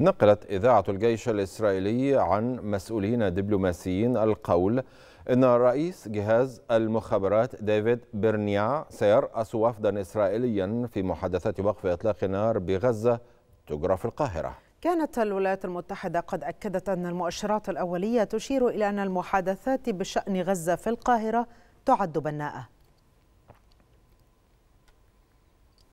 نقلت إذاعة الجيش الإسرائيلي عن مسؤولين دبلوماسيين القول إن رئيس جهاز المخابرات ديفيد بيرنيا سيرأس وفدا إسرائيليا في محادثات وقف إطلاق النار بغزة تجرى في القاهرة كانت الولايات المتحدة قد أكدت أن المؤشرات الأولية تشير إلى أن المحادثات بشأن غزة في القاهرة تعد بناءة